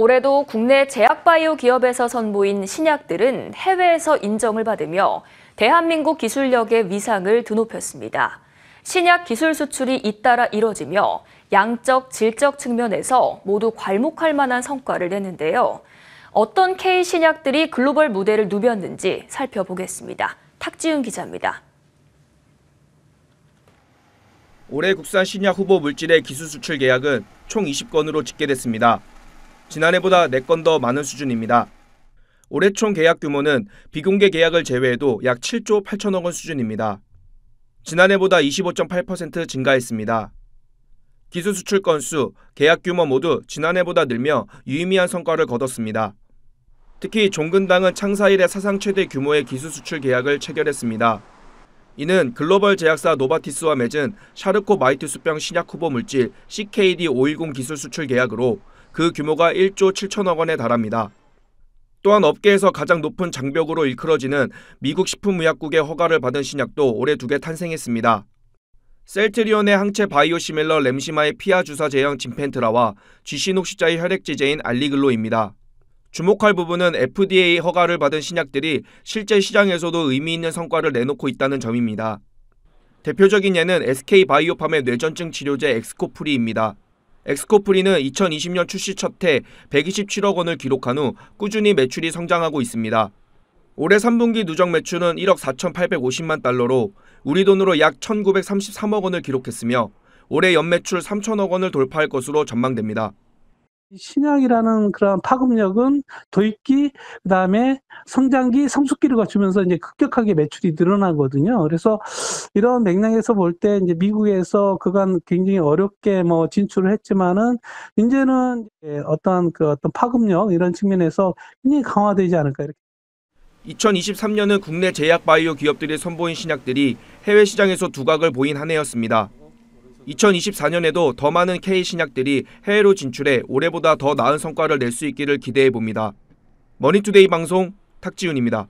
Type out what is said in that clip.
올해도 국내 제약바이오 기업에서 선보인 신약들은 해외에서 인정을 받으며 대한민국 기술력의 위상을 드높였습니다. 신약 기술 수출이 잇따라 이뤄지며 양적, 질적 측면에서 모두 괄목할 만한 성과를 냈는데요. 어떤 K-신약들이 글로벌 무대를 누볐는지 살펴보겠습니다. 탁지윤 기자입니다. 올해 국산 신약 후보 물질의 기술 수출 계약은 총 20건으로 집계됐습니다. 지난해보다 4건 더 많은 수준입니다. 올해 총 계약 규모는 비공개 계약을 제외해도 약 7조 8천억 원 수준입니다. 지난해보다 25.8% 증가했습니다. 기술 수출 건수, 계약 규모 모두 지난해보다 늘며 유의미한 성과를 거뒀습니다. 특히 종근당은 창사 일래 사상 최대 규모의 기술 수출 계약을 체결했습니다. 이는 글로벌 제약사 노바티스와 맺은 샤르코 마이트수병 신약 후보 물질 CKD510 기술 수출 계약으로 그 규모가 1조 7천억 원에 달합니다. 또한 업계에서 가장 높은 장벽으로 일컬어지는 미국 식품의약국의 허가를 받은 신약도 올해 두 개 탄생했습니다. 셀트리온의 항체 바이오시밀러 램시마의 피아 주사 제형 진펜트라와 쥐신옥시자의 혈액제제인 알리글로입니다. 주목할 부분은 FDA 허가를 받은 신약들이 실제 시장에서도 의미 있는 성과를 내놓고 있다는 점입니다. 대표적인 예는 SK바이오팜의 뇌전증 치료제 엑스코프리입니다. 엑스코프리는 2020년 출시 첫해 127억 원을 기록한 후 꾸준히 매출이 성장하고 있습니다. 올해 3분기 누적 매출은 1억 4,850만 달러로 우리 돈으로 약 1,933억 원을 기록했으며 올해 연매출 3천억 원을 돌파할 것으로 전망됩니다. 신약이라는 그런 파급력은 도입기, 그 다음에 성장기, 성숙기를 거치면서 이제 급격하게 매출이 늘어나거든요. 그래서 이런 맥락에서 볼 때 이제 미국에서 그간 굉장히 어렵게 뭐 진출을 했지만은 이제는 어떤 그 어떤 파급력 이런 측면에서 굉장히 강화되지 않을까 이렇게. 2023년은 국내 제약 바이오 기업들이 선보인 신약들이 해외 시장에서 두각을 보인 한 해였습니다. 2024년에도 더 많은 K 신약들이 해외로 진출해 올해보다 더 나은 성과를 낼 수 있기를 기대해 봅니다. 머니투데이 방송 탁지훈입니다.